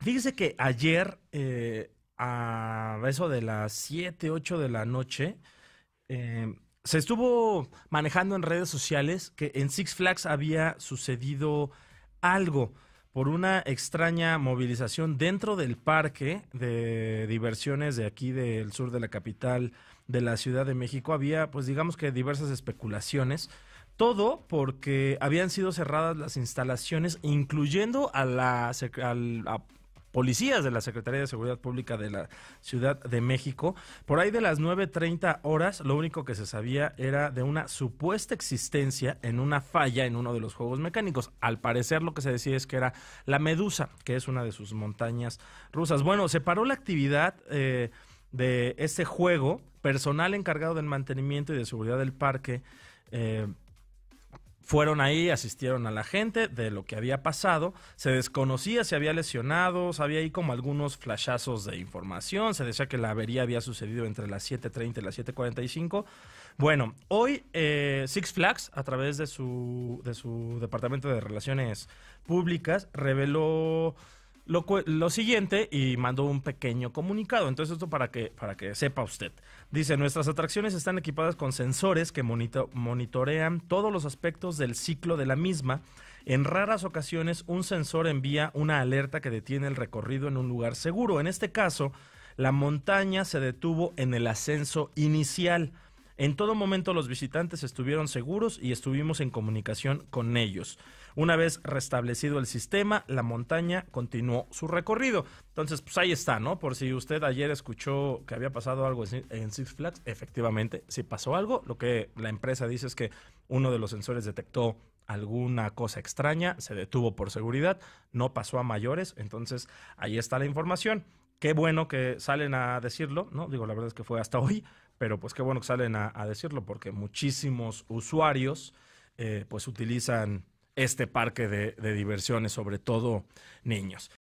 Fíjese que ayer, eh, a eso de las 7, 8 de la noche, eh, se estuvo manejando en redes sociales que en Six Flags había sucedido algo por una extraña movilización dentro del parque de diversiones de aquí del sur de la capital de la Ciudad de México. Había, pues digamos que diversas especulaciones. Todo porque habían sido cerradas las instalaciones, incluyendo a la, policías de la Secretaría de Seguridad Pública de la Ciudad de México. Por ahí de las 9.30 horas, lo único que se sabía era de una supuesta existencia en una falla en uno de los juegos mecánicos. Al parecer lo que se decía es que era la Medusa, que es una de sus montañas rusas. Bueno, se paró la actividad eh, de este juego. Personal encargado del mantenimiento y de seguridad del parque. Eh, fueron ahí, asistieron a la gente de lo que había pasado. Se desconocía si había lesionados, había ahí como algunos flashazos de información. Se decía que la avería había sucedido entre las 7.30 y las 7.45. Bueno, hoy eh, Six Flags, a través de su, de su Departamento de Relaciones Públicas, reveló lo, siguiente y mandó un pequeño comunicado. Entonces esto para que, para que sepa usted. Dice, nuestras atracciones están equipadas con sensores que monitorean todos los aspectos del ciclo de la misma. En raras ocasiones un sensor envía una alerta que detiene el recorrido en un lugar seguro. En este caso, la montaña se detuvo en el ascenso inicial. En todo momento los visitantes estuvieron seguros y estuvimos en comunicación con ellos. Una vez restablecido el sistema, la montaña continuó su recorrido. Entonces, pues ahí está, ¿no? Por si usted ayer escuchó que había pasado algo en Six Flags, efectivamente, sí pasó algo, lo que la empresa dice es que uno de los sensores detectó alguna cosa extraña, se detuvo por seguridad, no pasó a mayores, entonces ahí está la información. Qué bueno que salen a decirlo, ¿no? Digo, la verdad es que fue hasta hoy, pero pues qué bueno que salen a, decirlo porque muchísimos usuarios eh, pues utilizan este parque de diversiones, sobre todo niños.